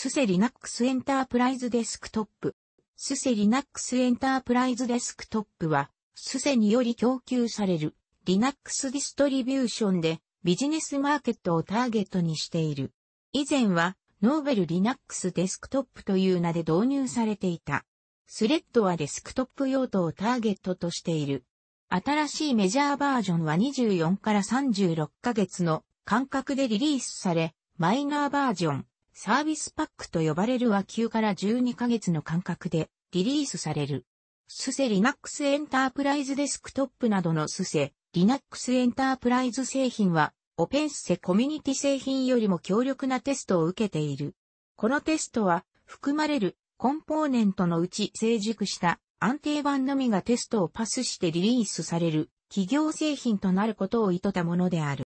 スセリナックスエンタープライズデスクトップ。スセリナックスエンタープライズデスクトップは、スセにより供給される Linux ディストリビューションでビジネスマーケットをターゲットにしている。以前は、ノーベル Linux デスクトップという名で導入されていた。スレッドはデスクトップ用途をターゲットとしている。新しいメジャーバージョンは24から36ヶ月の間隔でリリースされ、マイナーバージョンサービスパックと呼ばれる和級から12ヶ月の間隔でリリースされる。スセリナックスエンタープライズデスクトップなどのスセリナックスエンタープライズ製品はオペンスセコミュニティ製品よりも強力なテストを受けている。このテストは含まれるコンポーネントのうち成熟した安定版のみがテストをパスしてリリースされる企業製品となることを意図たものである。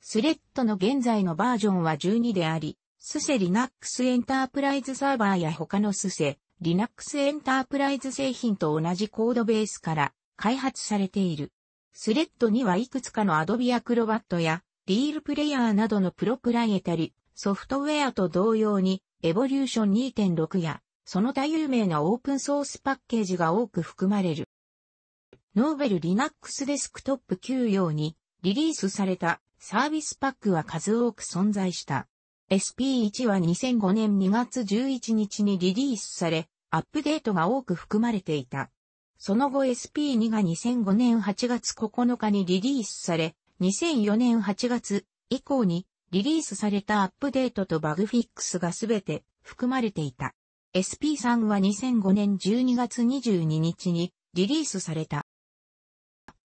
スレッドの現在のバージョンは12であり、スセリナックスエンタープライズサーバーや他のスセリナックスエンタープライズ製品と同じコードベースから開発されている。スレッドにはいくつかのアドビアクロバットやリールプレイヤーなどのプロプライエタリソフトウェアと同様にエボリューション2.6やその他有名なオープンソースパッケージが多く含まれる。ノーベルリナックスデスクトップ9用にリリースされたサービスパックは数多く存在した。SP1 は2005年2月11日にリリースされ、アップデートが多く含まれていた。その後 SP2 が2005年8月9日にリリースされ、2004年8月以降にリリースされたアップデートとバグフィックスがすべて含まれていた。SP3 は2005年12月22日にリリースされた。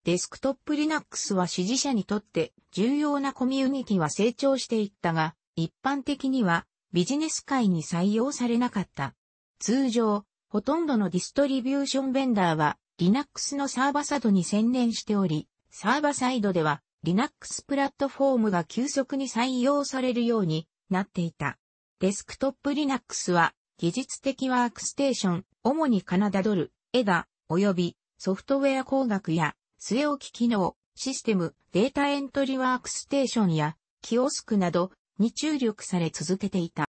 デスクトップ Linux は支持者にとって重要なコミュニティは成長していったが、一般的にはビジネス界に採用されなかった。通常、ほとんどのディストリビューションベンダーは Linux のサーバサドに専念しており、サーバサイドでは Linux プラットフォームが急速に採用されるようになっていた。デスクトップ Linux は技術的ワークステーション、主にカナダドル、エダ、及びソフトウェア工学や据え置き機能、システム、データエントリーワークステーションやキオスクなどに注力され続けていた。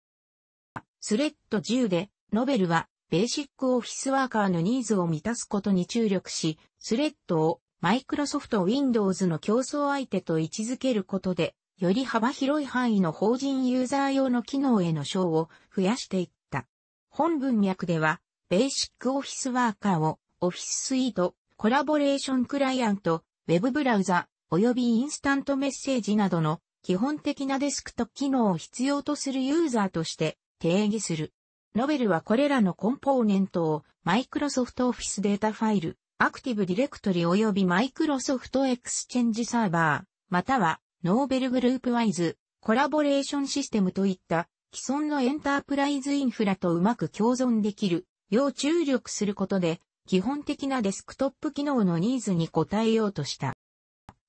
スレッド10で、ノベルは、ベーシックオフィスワーカーのニーズを満たすことに注力し、スレッドを、マイクロソフト Windows の競争相手と位置づけることで、より幅広い範囲の法人ユーザー用の機能への賞を増やしていった。本文脈では、ベーシックオフィスワーカーを、オフィススイート、コラボレーションクライアント、ウェブブラウザ、及びインスタントメッセージなどの基本的なデスクと機能を必要とするユーザーとして定義する。ノベルはこれらのコンポーネントを Microsoft Office データファイル、Active Directory 及び Microsoft Exchange サーバー、またはノーベルグループワイズ、コラボレーションシステムといった既存のエンタープライズインフラとうまく共存できるよう注力することで基本的なデスクトップ機能のニーズに応えようとした。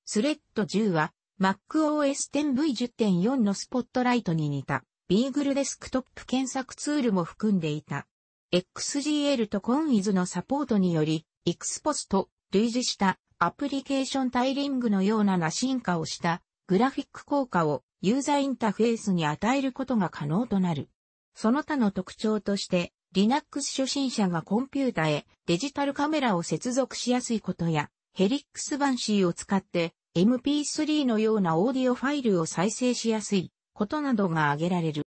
スレッド10は MacOS 10V10.4 のスポットライトに似た、ビーグルデスクトップ検索ツールも含んでいた。XGL と ConIs のサポートにより、XPOS と類似したアプリケーションタイリングのようなな進化をしたグラフィック効果をユーザーインターフェースに与えることが可能となる。その他の特徴として、Linux 初心者がコンピュータへデジタルカメラを接続しやすいことや、ヘリックスバンシーを使って MP3 のようなオーディオファイルを再生しやすいことなどが挙げられる。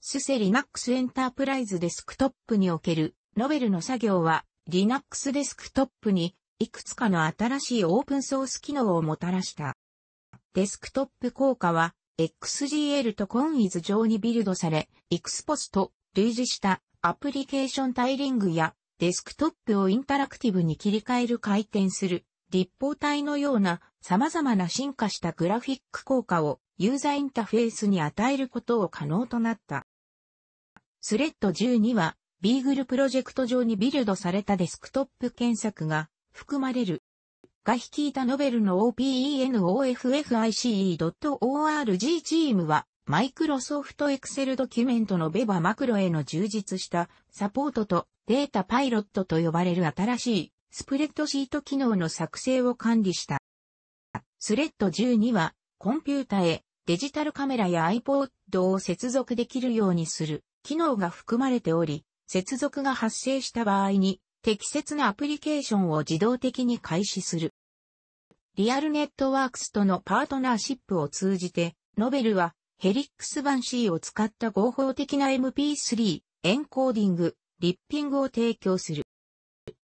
スセ Linux エンタープライズデスクトップにおけるノベルの作業は Linux デスクトップにいくつかの新しいオープンソース機能をもたらした。デスクトップ効果は XGL とコンイズ上にビルドされ、XPOS と類似したアプリケーションタイリングやデスクトップをインタラクティブに切り替える回転する立方体のような様々な進化したグラフィック効果をユーザインタフェースに与えることを可能となった。スレッド12は、ビーグルプロジェクト上にビルドされたデスクトップ検索が含まれる。が率いたノベルの OpenOFFICE.org チームは、マイクロソフトエクセルドキュメントのベ e b a マクロへの充実したサポートとデータパイロットと呼ばれる新しいスプレッドシート機能の作成を管理した。スレッド12は、コンピュータへデジタルカメラや iPod を接続できるようにする機能が含まれており、接続が発生した場合に適切なアプリケーションを自動的に開始する。リアルネットワークスとのパートナーシップを通じて、ノベルはヘリックス版 C を使った合法的な MP3、エンコーディング、リッピングを提供する。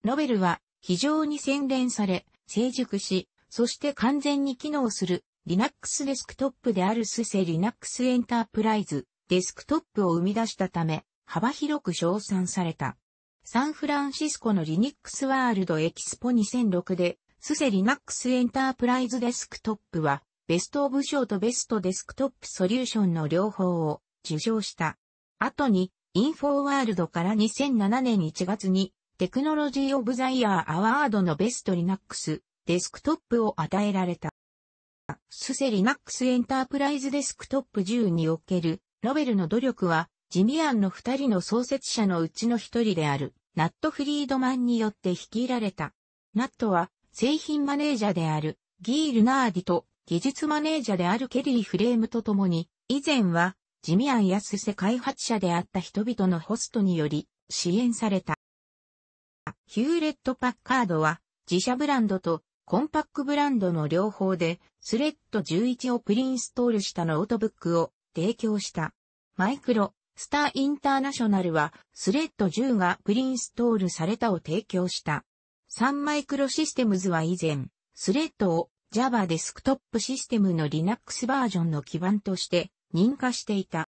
ノベルは非常に洗練され、成熟し、そして完全に機能する Linux デスクトップであるスセ Linux エンタープライズデスクトップを生み出したため、幅広く称賛された。サンフランシスコの Linux ワールドエキスポ2006で、スセ Linux エンタープライズデスクトップは、ベストオブ賞とベストデスクトップソリューションの両方を受賞した。後に、インフォーワールドから2007年1月にテクノロジー・オブ・ザ・イヤー・アワードのベストリナックスデスクトップを与えられた。スセリナックスエンタープライズデスクトップ10におけるロベルの努力はジミアンの二人の創設者のうちの一人であるナット・フリードマンによって率いられた。ナットは製品マネージャーであるギー・ルナーディと技術マネージャーであるケリー・フレームと共に以前はジミアンやスセ開発者であった人々のホストにより支援された。ヒューレット・パッカードは自社ブランドとコンパックブランドの両方でスレッド11をプリインストールしたノートブックを提供した。マイクロ、スターインターナショナルはスレッド10がプリインストールされたを提供した。サンマイクロシステムズは以前、スレッドを Java デスクトップシステムの Linux バージョンの基盤として認可していた。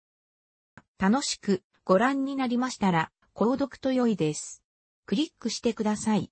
楽しくご覧になりましたら、購読と良いです。クリックしてください。